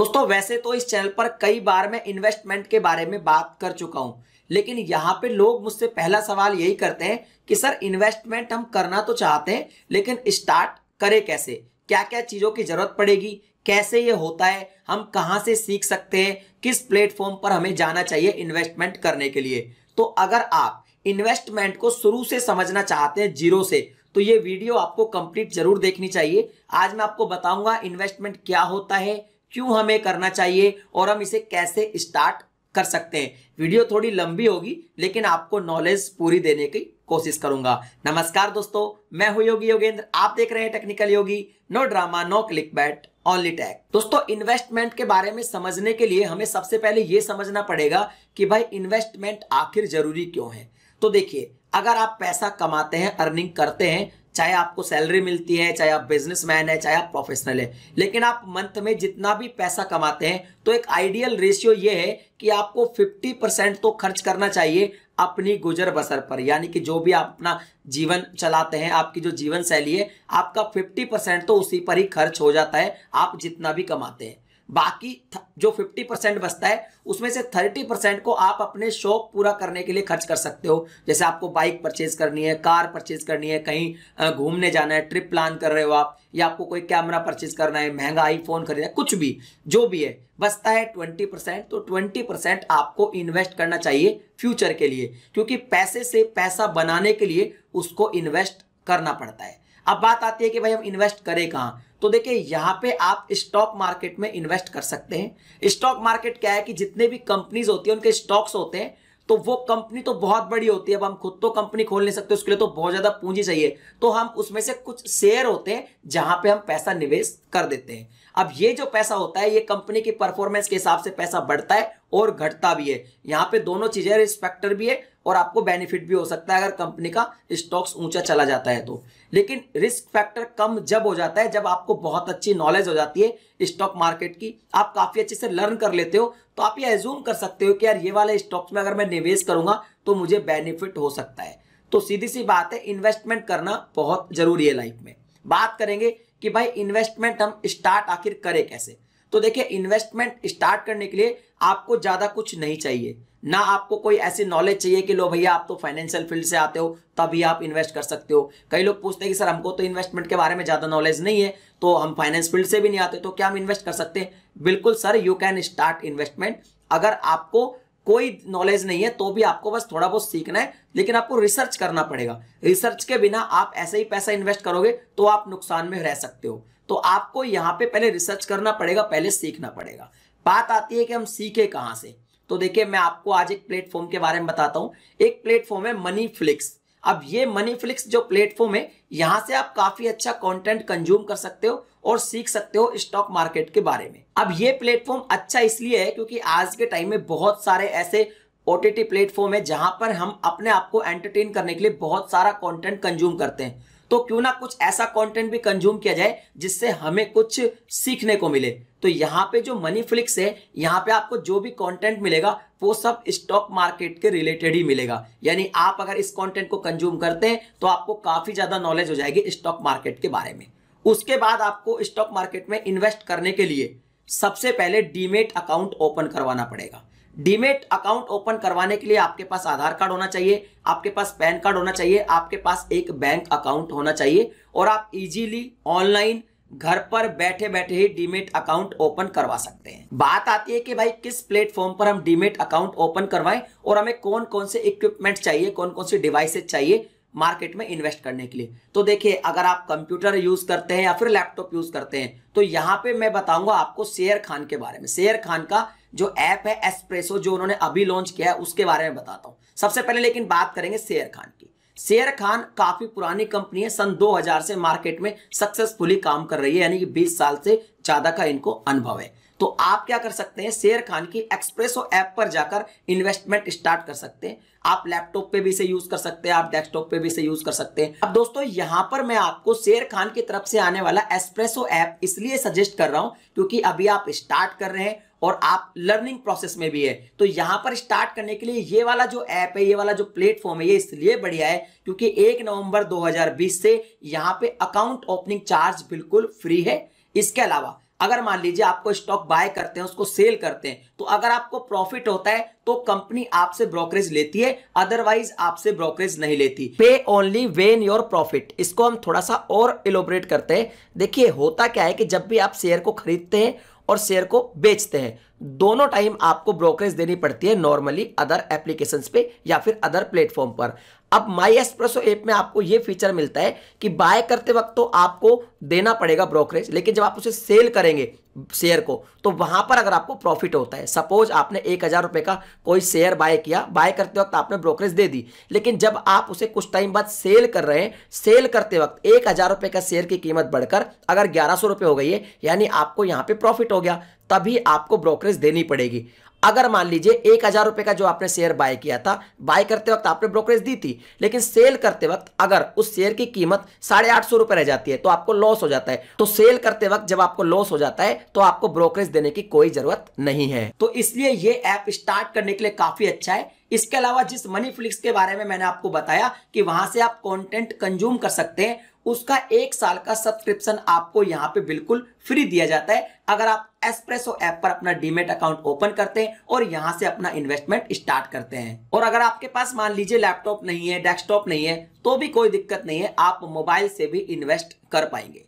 दोस्तों वैसे तो इस चैनल पर कई बार मैं इन्वेस्टमेंट के बारे में बात कर चुका हूं लेकिन यहाँ पे लोग मुझसे पहला सवाल यही करते हैं कि सर इन्वेस्टमेंट हम करना तो चाहते हैं लेकिन स्टार्ट करें कैसे क्या क्या चीज़ों की ज़रूरत पड़ेगी कैसे ये होता है हम कहां से सीख सकते हैं किस प्लेटफॉर्म पर हमें जाना चाहिए इन्वेस्टमेंट करने के लिए तो अगर आप इन्वेस्टमेंट को शुरू से समझना चाहते हैं जीरो से तो ये वीडियो आपको कंप्लीट जरूर देखनी चाहिए आज मैं आपको बताऊंगा इन्वेस्टमेंट क्या होता है क्यों हमें करना चाहिए और हम इसे कैसे स्टार्ट कर सकते हैं वीडियो थोड़ी लंबी होगी लेकिन आपको नॉलेज पूरी देने की कोशिश करूंगा नमस्कार दोस्तों मैं हूं योगी योगेंद्र आप देख रहे हैं technical Yogi no drama no clickbait only tag दोस्तों इन्वेस्टमेंट के बारे में समझने के लिए हमें सबसे पहले यह समझना पड़ेगा कि भाई इन्वेस्टमेंट आखिर जरूरी क्यों है तो देखिए अगर आप पैसा कमाते हैं अर्निंग करते हैं चाहे आपको सैलरी मिलती है चाहे आप बिजनेसमैन है चाहे आप प्रोफेशनल है लेकिन आप मंथ में जितना भी पैसा कमाते हैं तो एक आइडियल रेशियो ये है कि आपको 50 परसेंट तो खर्च करना चाहिए अपनी गुजर बसर पर यानी कि जो भी आप अपना जीवन चलाते हैं आपकी जो जीवन शैली है आपका 50 परसेंट तो उसी पर ही खर्च हो जाता है आप जितना भी कमाते हैं बाकी जो 50 परसेंट बचता है उसमें से 30 परसेंट को आप अपने शौक पूरा करने के लिए खर्च कर सकते हो जैसे आपको बाइक परचेज करनी है कार परचेज करनी है कहीं घूमने जाना है ट्रिप प्लान कर रहे हो आप या आपको कोई कैमरा परचेज करना है महंगा आईफोन खरीदना है कुछ भी जो भी है बचता है ट्वेंटी परसेंट तो ट्वेंटी परसेंट आपको इन्वेस्ट करना चाहिए फ्यूचर के लिए क्योंकि पैसे से पैसा बनाने के लिए उसको इन्वेस्ट करना पड़ता है अब बात आती है कि भाई हम इन्वेस्ट करें कहाँ तो देखिए यहाँ पे आप स्टॉक मार्केट में इन्वेस्ट कर सकते हैं स्टॉक मार्केट क्या है कि जितने भी कंपनीज होती है उनके स्टॉक्स होते हैं तो वो कंपनी तो बहुत बड़ी होती है अब हम खुद तो कंपनी खोल नहीं सकते उसके लिए तो बहुत ज्यादा पूंजी चाहिए तो हम उसमें से कुछ शेयर होते हैं जहां पे हम पैसा निवेश कर देते हैं अब ये जो पैसा होता है ये कंपनी की परफॉर्मेंस के हिसाब से पैसा बढ़ता है और घटता भी है यहाँ पे दोनों चीजें रिस्पेक्टर भी है और आपको बेनिफिट भी हो सकता है अगर कंपनी का स्टॉक्स ऊंचा चला जाता है तो लेकिन रिस्क फैक्टर कम जब हो जाता है जब आपको बहुत अच्छी नॉलेज हो जाती है स्टॉक मार्केट की आप काफ़ी अच्छे से लर्न कर लेते हो तो आप ये एज्यूम कर सकते हो कि यार ये वाले स्टॉक्स में अगर मैं निवेश करूंगा तो मुझे बेनिफिट हो सकता है तो सीधी सी बात है इन्वेस्टमेंट करना बहुत जरूरी है लाइफ में बात करेंगे कि भाई इन्वेस्टमेंट हम स्टार्ट आखिर करें कैसे तो देखिए इन्वेस्टमेंट स्टार्ट करने के लिए आपको ज़्यादा कुछ नहीं चाहिए ना आपको कोई ऐसी नॉलेज चाहिए कि लो भैया आप तो फाइनेंशियल फील्ड से आते हो तभी आप इन्वेस्ट कर सकते हो कई लोग पूछते हैं कि सर हमको तो इन्वेस्टमेंट के बारे में ज़्यादा नॉलेज नहीं है तो हम फाइनेंस फील्ड से भी नहीं आते तो क्या हम इन्वेस्ट कर सकते हैं बिल्कुल sir you can start investment अगर आपको कोई नॉलेज नहीं है तो भी आपको बस थोड़ा बहुत सीखना है लेकिन आपको रिसर्च करना पड़ेगा रिसर्च के बिना आप ऐसे ही पैसा इन्वेस्ट करोगे तो आप नुकसान में रह सकते हो तो आपको यहाँ पे पहले रिसर्च करना पड़ेगा पहले सीखना पड़ेगा बात आती है कि हम सीखे कहाँ से तो देखिए मैं आपको आज एक प्लेटफॉर्म के बारे में बताता हूँ एक प्लेटफॉर्म है मनी फ्लिक्स अब ये मनी फ्लिक्स जो प्लेटफॉर्म है यहाँ से आप काफी अच्छा कॉन्टेंट कंज्यूम कर सकते हो और सीख सकते हो स्टॉक मार्केट के बारे में अब ये प्लेटफॉर्म अच्छा इसलिए है क्योंकि आज के टाइम में बहुत सारे ऐसे ओटीटी प्लेटफॉर्म है जहां पर हम अपने आप को एंटरटेन करने के लिए बहुत सारा कंटेंट कंज्यूम करते हैं तो क्यों ना कुछ ऐसा कंटेंट भी कंज्यूम किया जाए जिससे हमें कुछ सीखने को मिले तो यहाँ पे जो मनी फ्लिक्स है यहाँ पे आपको जो भी कंटेंट मिलेगा वो सब स्टॉक मार्केट के रिलेटेड ही मिलेगा यानी आप अगर इस कंटेंट को कंज्यूम करते हैं तो आपको काफी ज्यादा नॉलेज हो जाएगी स्टॉक मार्केट के बारे में उसके बाद आपको स्टॉक मार्केट में इन्वेस्ट करने के लिए सबसे पहले डीमेट अकाउंट ओपन करवाना पड़ेगा डीमेट अकाउंट ओपन करवाने के लिए आपके पास आधार कार्ड होना चाहिए आपके पास पैन कार्ड होना चाहिए आपके पास एक बैंक अकाउंट होना चाहिए और आप इजीली ऑनलाइन घर पर बैठे बैठे ही डीमेट अकाउंट ओपन करवा सकते हैं बात आती है कि भाई किस प्लेटफॉर्म पर हम डीमेट अकाउंट ओपन करवाएं और हमें कौन कौन से इक्विपमेंट चाहिए कौन कौन से डिवाइसेज चाहिए मार्केट में इन्वेस्ट करने के लिए तो देखिए अगर आप कंप्यूटर यूज करते हैं या फिर लैपटॉप यूज करते हैं तो यहाँ पे मैं बताऊंगा आपको शेयर खान के बारे में शेयर खान का जो ऐप है एस्प्रेसो जो उन्होंने अभी लॉन्च किया है उसके बारे में बताता हूँ सबसे पहले लेकिन बात करेंगे शेयर खान की शेयर खान काफी पुरानी कंपनी है सन 2000 से मार्केट में सक्सेसफुली काम कर रही है यानी कि 20 साल से ज्यादा का इनको अनुभव है तो आप क्या कर सकते हैं शेयर खान की एक्सप्रेसो ऐप पर जाकर इन्वेस्टमेंट स्टार्ट कर सकते हैं आप लैपटॉप पे भी इसे यूज कर सकते हैं आप डेस्कटॉप पे भी इसे यूज कर सकते हैं अब दोस्तों यहां पर मैं आपको शेयर खान की तरफ से आने वाला एक्सप्रेसो ऐप इसलिए सजेस्ट कर रहा हूं क्योंकि अभी आप स्टार्ट कर रहे हैं और आप लर्निंग प्रोसेस में भी है तो यहां पर स्टार्ट करने के लिए ये वाला जो ऐप है ये वाला जो प्लेटफॉर्म है ये इसलिए बढ़िया है क्योंकि एक नवंबर 2020 से यहाँ पे अकाउंट ओपनिंग चार्ज बिल्कुल फ्री है इसके अलावा अगर मान लीजिए आपको स्टॉक बाय करते हैं उसको सेल करते हैं तो अगर आपको प्रॉफिट होता है तो कंपनी आपसे ब्रोकरेज लेती है अदरवाइज आपसे ब्रोकरेज नहीं लेती पे ओनली वेन योर प्रॉफिट इसको हम थोड़ा सा और इलोबरेट करते हैं देखिए होता क्या है कि जब भी आप शेयर को खरीदते हैं और शेयर को बेचते हैं दोनों टाइम आपको ब्रोकरेज देनी पड़ती है नॉर्मली अदर एप्लीकेशंस पे या फिर अदर प्लेटफॉर्म पर अब माई एक्सप्रेसो ऐप में आपको ये फीचर मिलता है कि बाय करते वक्त तो आपको देना पड़ेगा ब्रोकरेज लेकिन जब आप उसे सेल करेंगे शेयर को तो वहां पर अगर आपको प्रॉफिट होता है सपोज आपने एक हजार रुपए का कोई शेयर बाय किया बाय करते वक्त आपने ब्रोकरेज दे दी लेकिन जब आप उसे कुछ टाइम बाद सेल कर रहे हैं सेल करते वक्त एक हजार रुपए का शेयर की कीमत बढ़कर अगर ग्यारह सौ रुपए हो गई है यानी आपको यहां पे प्रॉफिट हो गया तभी आपको ब्रोकरेज देनी पड़ेगी अगर मान लीजिए एक हजार रुपए का जो आपने शेयर बाय किया था बाय करते वक्त आपने ब्रोकरेज दी थी लेकिन सेल करते वक्त अगर उस शेयर की कीमत साढ़े आठ सौ रुपए रह जाती है तो आपको लॉस हो जाता है तो सेल करते वक्त जब आपको लॉस हो जाता है तो आपको ब्रोकरेज देने की कोई जरूरत नहीं है तो इसलिए ये ऐप स्टार्ट करने के लिए काफी अच्छा है इसके अलावा जिस मनी फ्लिक्स के बारे में मैंने आपको बताया कि वहां से आप कंटेंट कंज्यूम कर सकते हैं उसका एक साल का सब्सक्रिप्शन आपको यहां पे बिल्कुल फ्री दिया जाता है अगर आप एस्प्रेसो ऐप पर अपना डीमेट अकाउंट ओपन करते हैं और यहां से अपना इन्वेस्टमेंट स्टार्ट करते हैं और अगर आपके पास मान लीजिए लैपटॉप नहीं है डेस्कटॉप नहीं है तो भी कोई दिक्कत नहीं है आप मोबाइल से भी इन्वेस्ट कर पाएंगे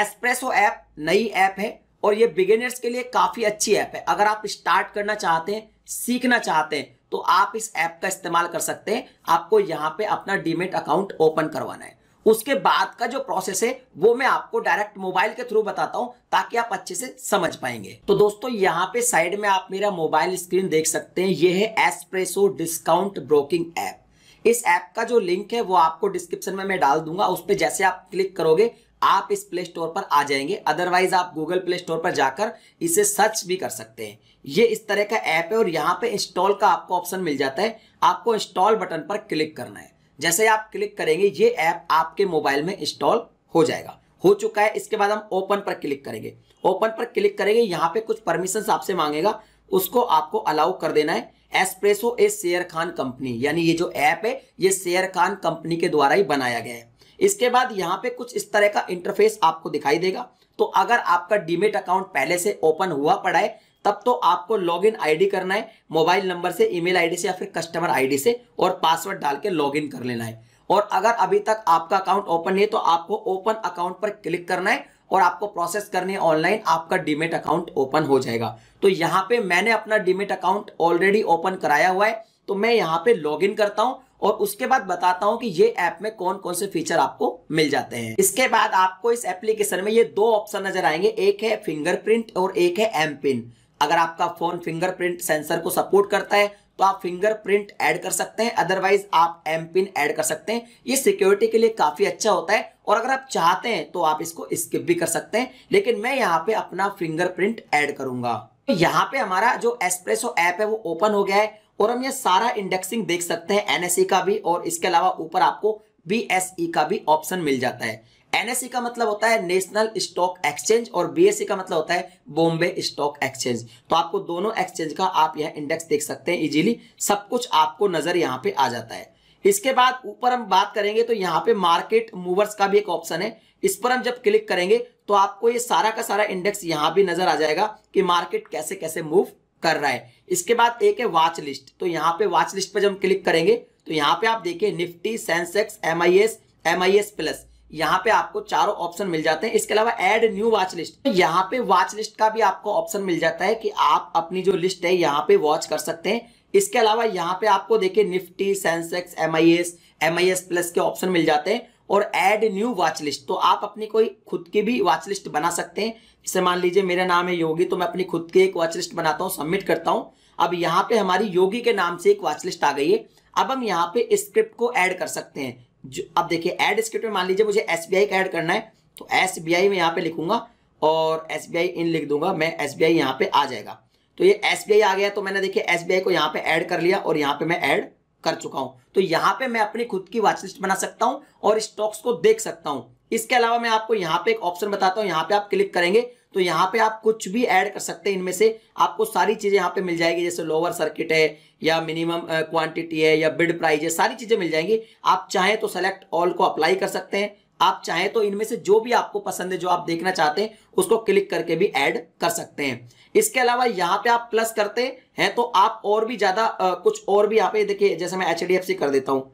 एस्प्रेसो ऐप नई ऐप है और ये बिगेनर्स के लिए काफी अच्छी ऐप है अगर आप स्टार्ट करना चाहते हैं सीखना चाहते हैं तो आप इस ऐप का इस्तेमाल कर सकते हैं आपको यहां पे अपना डीमेट अकाउंट ओपन करवाना है उसके बाद का जो प्रोसेस है वो मैं आपको डायरेक्ट मोबाइल के थ्रू बताता हूं ताकि आप अच्छे से समझ पाएंगे तो दोस्तों यहाँ पे साइड में आप मेरा मोबाइल स्क्रीन देख सकते हैं ये है एसप्रेसो डिस्काउंट ब्रोकिंग ऐप इस ऐप का जो लिंक है वो आपको डिस्क्रिप्शन में मैं डाल दूंगा उस पर जैसे आप क्लिक करोगे आप इस प्ले स्टोर पर आ जाएंगे अदरवाइज आप गूगल प्ले स्टोर पर जाकर इसे सर्च भी कर सकते हैं ये इस तरह का ऐप है और यहाँ पे इंस्टॉल का आपको ऑप्शन मिल जाता है आपको इंस्टॉल बटन पर क्लिक करना है जैसे आप क्लिक करेंगे ये ऐप आपके मोबाइल में इंस्टॉल हो जाएगा हो चुका है इसके बाद हम ओपन पर क्लिक करेंगे ओपन पर क्लिक करेंगे यहाँ पे कुछ परमिशन आपसे मांगेगा उसको आपको अलाउ कर देना है Espresso a Sharekhan company यानी ये जो ऐप है ये शेयर खान कंपनी के द्वारा ही बनाया गया है इसके बाद यहाँ पे कुछ इस तरह का इंटरफेस आपको दिखाई देगा तो अगर आपका डीमेट अकाउंट पहले से ओपन हुआ पड़ा है तब तो आपको लॉगिन आईडी करना है मोबाइल नंबर से ईमेल आईडी से या फिर कस्टमर आईडी से और पासवर्ड डाल के लॉगिन कर लेना है और अगर अभी तक आपका अकाउंट ओपन नहीं है तो आपको ओपन अकाउंट पर क्लिक करना है और आपको प्रोसेस करनी है ऑनलाइन आपका डीमेट अकाउंट ओपन हो जाएगा तो यहाँ पे मैंने अपना डीमेट अकाउंट ऑलरेडी ओपन कराया हुआ है तो मैं यहाँ पे लॉगिन करता हूँ और उसके बाद बताता हूँ कि ये ऐप में कौन कौन से फीचर आपको मिल जाते हैं इसके बाद आपको इस एप्लीकेशन में ये दो ऑप्शन नजर आएंगे एक है फिंगरप्रिंट और एक है एम पिन अगर आपका फोन फिंगरप्रिंट सेंसर को सपोर्ट करता है तो आप फिंगरप्रिंट ऐड कर सकते हैं अदरवाइज आप एम पिन ऐड कर सकते हैं ये सिक्योरिटी के लिए काफी अच्छा होता है और अगर आप चाहते हैं तो आप इसको स्किप भी कर सकते हैं लेकिन मैं यहाँ पे अपना फिंगरप्रिंट ऐड करूंगा तो यहाँ पे हमारा जो एक्सप्रेसो ऐप है वो ओपन हो गया है और हम ये सारा इंडेक्सिंग देख सकते हैं एनएसई e का भी और इसके अलावा ऊपर आपको बी e का भी ऑप्शन मिल जाता है एनएसई e का मतलब होता है नेशनल स्टॉक एक्सचेंज और बीएसई e का मतलब होता है बॉम्बे स्टॉक एक्सचेंज तो आपको दोनों एक्सचेंज का आप यह इंडेक्स देख सकते हैं इजीली सब कुछ आपको नजर यहाँ पे आ जाता है इसके बाद ऊपर हम बात करेंगे तो यहाँ पे मार्केट मूवर्स का भी एक ऑप्शन है इस पर हम जब क्लिक करेंगे तो आपको ये सारा का सारा इंडेक्स यहाँ भी नजर आ जाएगा कि मार्केट कैसे कैसे मूव कर रहा है इसके बाद एक है वाच लिस्ट तो यहाँ पे वाच लिस्ट पर जब हम क्लिक करेंगे तो यहाँ पे आप देखिए Nifty Sensex M I S M I S plus यहाँ पे आपको चारों ऑप्शन मिल जाते हैं इसके अलावा एड न्यू वॉच लिस्ट यहाँ पे वॉच लिस्ट का भी आपको ऑप्शन मिल जाता है कि आप अपनी जो लिस्ट है यहाँ पे वॉच कर सकते हैं इसके अलावा यहाँ पे आपको देखिए Nifty Sensex M I S M I S plus के ऑप्शन मिल जाते हैं और एड न्यू वॉच लिस्ट तो आप अपनी कोई खुद की भी वॉच लिस्ट बना सकते हैं जैसे मान लीजिए मेरा नाम है योगी तो मैं अपनी खुद की एक वॉच लिस्ट बनाता हूँ सबमिट करता हूँ अब यहाँ पे हमारी योगी के नाम से एक वॉच लिस्ट आ गई है अब हम यहाँ पे स्क्रिप्ट को ऐड कर सकते हैं जो अब देखिए एड स्क्रिप्ट में मान लीजिए मुझे एस का एड करना है तो एस में यहाँ पे लिखूंगा और एस इन लिख दूंगा मैं एस बी यहाँ पे आ जाएगा तो ये एस बी आई आ गया तो मैंने देखिए एस बी आई को यहाँ पे ऐड कर लिया और यहाँ पे मैं ऐड कर चुका हूँ तो यहाँ पे मैं अपनी खुद की वाच लिस्ट बना सकता हूँ और स्टॉक्स को देख सकता हूँ इसके अलावा मैं आपको यहाँ पे एक ऑप्शन बताता हूँ यहाँ पे आप क्लिक करेंगे तो यहाँ पे आप कुछ भी ऐड कर सकते हैं इनमें से आपको सारी चीज़ें यहाँ पे मिल जाएगी जैसे लोअर सर्किट है या मिनिमम क्वांटिटी है या बिड प्राइस है सारी चीज़ें मिल जाएंगी आप चाहें तो सेलेक्ट ऑल को अप्लाई कर सकते हैं आप चाहें तो इनमें से जो भी आपको पसंद है जो आप देखना चाहते हैं उसको क्लिक करके भी ऐड कर सकते हैं इसके अलावा यहाँ पे आप प्लस करते हैं तो आप और भी ज़्यादा कुछ और भी यहाँ पे देखिए जैसे मैं एच कर देता हूँ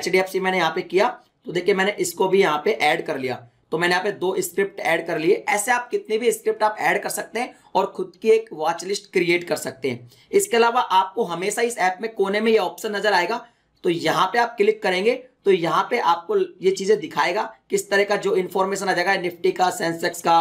एच मैंने यहाँ पे किया तो देखिए मैंने इसको भी यहाँ पे ऐड कर लिया तो मैंने यहाँ पे दो स्क्रिप्ट ऐड कर लिए ऐसे आप कितने भी स्क्रिप्ट आप ऐड कर सकते हैं और खुद की एक वॉच लिस्ट क्रिएट कर सकते हैं इसके अलावा आपको हमेशा इस ऐप में कोने में ये ऑप्शन नजर आएगा तो यहाँ पे आप क्लिक करेंगे तो यहाँ पे आपको ये चीजें दिखाएगा किस तरह का जो इन्फॉर्मेशन आ जाएगा निफ्टी का सेंसेक्स का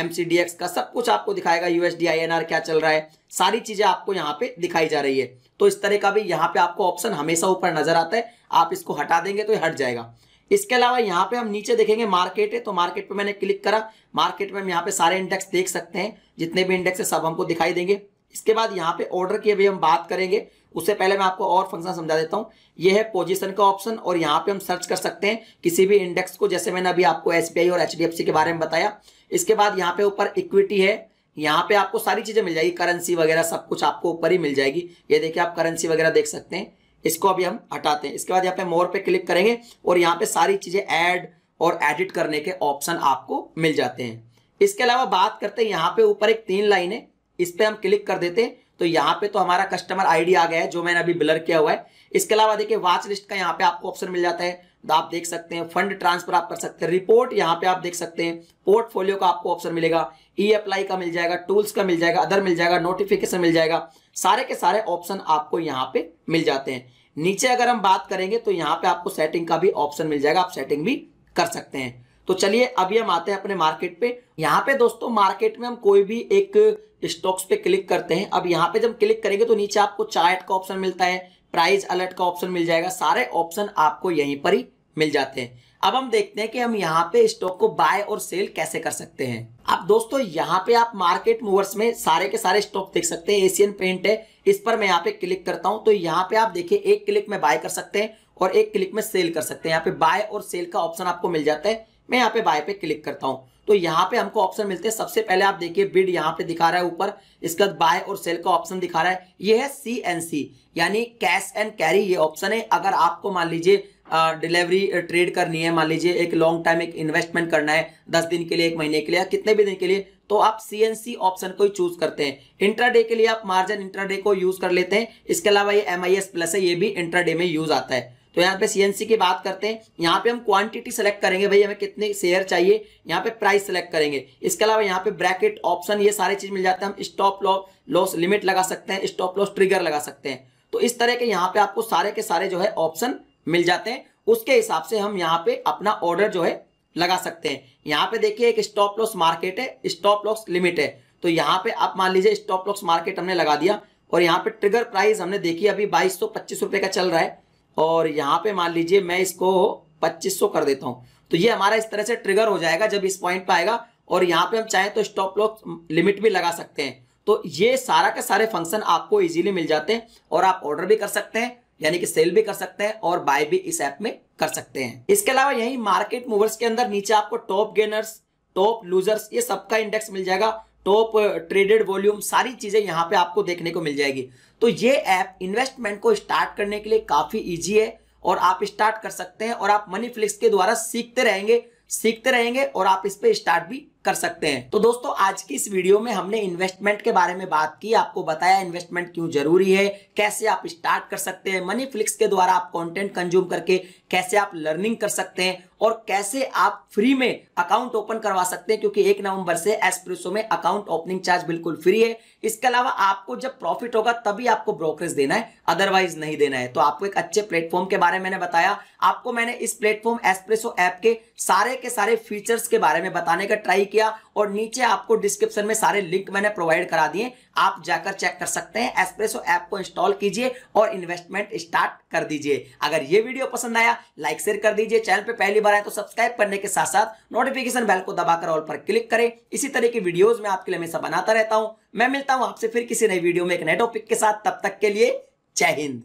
एमसीडीएक्स का सब कुछ आपको दिखाएगा यूएसडी आई क्या चल रहा है सारी चीजें आपको यहाँ पे दिखाई जा रही है तो इस तरह का भी यहाँ पे आपको ऑप्शन हमेशा ऊपर नजर आता है आप इसको हटा देंगे तो हट जाएगा इसके अलावा यहाँ पे हम नीचे देखेंगे मार्केट है तो मार्केट पे मैंने क्लिक करा मार्केट में हम यहाँ पे सारे इंडेक्स देख सकते हैं जितने भी इंडेक्स है सब हमको दिखाई देंगे इसके बाद यहाँ पे ऑर्डर की अभी हम बात करेंगे उससे पहले मैं आपको और फंक्शन समझा देता हूँ ये है पोजीशन का ऑप्शन और यहाँ पे हम सर्च कर सकते हैं किसी भी इंडेक्स को जैसे मैंने अभी आपको एस और एच के बारे में बताया इसके बाद यहाँ पे ऊपर इक्विटी है यहाँ पे आपको सारी चीजें मिल जाएगी करेंसी वगैरह सब कुछ आपको ऊपर ही मिल जाएगी ये देखिए आप करेंसी वगैरह देख सकते हैं इसको अभी हम हटाते हैं इसके बाद यहाँ पे मोर पे क्लिक करेंगे और यहाँ पे सारी चीज़ें ऐड और एडिट करने के ऑप्शन आपको मिल जाते हैं इसके अलावा बात करते हैं यहाँ पे ऊपर एक तीन लाइन है इस पर हम क्लिक कर देते हैं तो यहाँ पे तो हमारा कस्टमर आईडी आ गया है जो मैंने अभी ब्लर किया हुआ है इसके अलावा देखिए वॉच लिस्ट का यहाँ पे आपको ऑप्शन मिल जाता है तो आप देख सकते हैं फंड ट्रांसफर आप कर सकते हैं रिपोर्ट यहाँ पे आप देख सकते हैं पोर्टफोलियो का आपको ऑप्शन मिलेगा ई अप्लाई का मिल जाएगा टूल्स का मिल जाएगा अदर मिल जाएगा नोटिफिकेशन मिल जाएगा सारे के सारे ऑप्शन आपको यहाँ पे मिल जाते हैं नीचे अगर हम बात करेंगे तो यहाँ पे आपको सेटिंग का भी ऑप्शन मिल जाएगा आप सेटिंग भी कर सकते हैं तो चलिए अभी हम आते हैं अपने मार्केट पे यहाँ पे दोस्तों मार्केट में हम कोई भी एक स्टॉक्स पे क्लिक करते हैं अब यहाँ पे जब क्लिक करेंगे तो नीचे आपको चार्ट का ऑप्शन मिलता है प्राइस अलर्ट का ऑप्शन मिल जाएगा सारे ऑप्शन आपको यहीं पर ही मिल जाते हैं अब हम देखते हैं कि हम यहाँ पे स्टॉक को बाय और सेल कैसे कर सकते हैं अब दोस्तों यहाँ पे आप मार्केट मूवर्स में सारे के सारे स्टॉक देख सकते हैं एशियन पेंट है इस पर मैं यहाँ पे क्लिक करता हूँ तो यहाँ पे आप देखिए एक क्लिक में बाय कर सकते हैं और एक क्लिक में सेल कर सकते हैं यहाँ पे बाय और सेल का ऑप्शन आपको मिल जाता है मैं यहाँ पे बाय पे क्लिक करता हूँ तो यहाँ पे हमको ऑप्शन मिलते हैं सबसे पहले आप देखिए बिड यहाँ पे दिखा रहा है ऊपर इसके बाद बाय और सेल का ऑप्शन दिखा रहा है ये है सी एन सी यानी कैश एंड कैरी ये ऑप्शन है अगर आपको मान लीजिए डिलीवरी ट्रेड uh, करनी है मान लीजिए एक लॉन्ग टाइम एक इन्वेस्टमेंट करना है दस दिन के लिए एक महीने के लिए कितने भी दिन के लिए तो आप सी ऑप्शन को ही चूज करते हैं इंट्राडे के लिए आप मार्जिन इंट्राडे को यूज कर लेते हैं इसके अलावा ये एम प्लस है ये भी इंट्राडे में यूज आता है तो यहाँ पे सी की बात करते हैं यहाँ पे हम क्वांटिटी सेलेक्ट करेंगे भाई हमें कितने शेयर चाहिए यहाँ पे प्राइस सेलेक्ट करेंगे इसके अलावा यहाँ पे ब्रैकेट ऑप्शन ये सारी चीज मिल जाते हैं हम स्टॉप लॉस लिमिट लगा सकते हैं स्टॉप लॉस ट्रिगर लगा सकते हैं तो इस तरह के यहाँ पे आपको सारे के सारे जो है ऑप्शन मिल जाते हैं उसके हिसाब से हम यहाँ पे अपना ऑर्डर जो है लगा सकते हैं यहाँ पे देखिए एक स्टॉप लॉस मार्केट है स्टॉप लॉस लिमिट है तो यहाँ पे आप मान लीजिए स्टॉप लॉस मार्केट हमने लगा दिया और यहाँ पे ट्रिगर प्राइस हमने देखी अभी बाईस सौ पच्चीस रुपए का चल रहा है और यहाँ पे मान लीजिए मैं इसको पच्चीस सौ कर देता हूँ तो ये हमारा इस तरह से ट्रिगर हो जाएगा जब इस पॉइंट पे आएगा और यहाँ पे हम चाहें तो स्टॉप लॉस लिमिट भी लगा सकते हैं तो ये सारा के सारे फंक्शन आपको इजीली मिल जाते हैं और आप ऑर्डर भी कर सकते हैं यानी कि सेल भी कर सकते हैं और बाय भी इस ऐप में कर सकते हैं इसके अलावा यही मार्केट मूवर्स के अंदर नीचे आपको टॉप गेनर्स टॉप लूजर्स ये सबका इंडेक्स मिल जाएगा टॉप ट्रेडेड वॉल्यूम सारी चीजें यहाँ पे आपको देखने को मिल जाएगी तो ये ऐप इन्वेस्टमेंट को स्टार्ट करने के लिए काफी ईजी है और आप स्टार्ट कर सकते हैं और आप मनी फ्लिक्स के द्वारा सीखते रहेंगे सीखते रहेंगे और आप इस पर स्टार्ट भी कर सकते हैं तो दोस्तों आज की इस वीडियो में हमने इन्वेस्टमेंट के बारे में बात की आपको बताया इन्वेस्टमेंट क्यों जरूरी है कैसे आप स्टार्ट कर सकते हैं मनी फ्लिक्स के द्वारा आप कंटेंट कंज्यूम करके कैसे आप लर्निंग कर सकते हैं और कैसे आप फ्री में अकाउंट ओपन करवा सकते हैं क्योंकि एक नवंबर से एसप्रेसो में अकाउंट ओपनिंग चार्ज बिल्कुल फ्री है इसके अलावा आपको जब प्रॉफिट होगा तभी आपको ब्रोकरेज देना है अदरवाइज नहीं देना है तो आपको एक अच्छे प्लेटफॉर्म के बारे में मैंने बताया आपको मैंने इस प्लेटफॉर्म एसप्रेसो ऐप के सारे के सारे फीचर्स के बारे में बताने का ट्राई किया और नीचे आपको डिस्क्रिप्शन में सारे लिंक मैंने प्रोवाइड करा दिए आप जाकर चेक कर सकते हैं एस्प्रेसो ऐप को इंस्टॉल कीजिए और इन्वेस्टमेंट स्टार्ट कर दीजिए अगर ये वीडियो पसंद आया लाइक शेयर कर दीजिए चैनल पर पहली बार आए तो सब्सक्राइब करने के साथ साथ नोटिफिकेशन बेल को दबाकर ऑल पर क्लिक करें इसी तरह की वीडियोज में आपके लिए हमेशा बनाता रहता हूं मैं मिलता हूं आपसे फिर किसी नई वीडियो में एक नए टॉपिक के साथ तब तक के लिए जय हिंद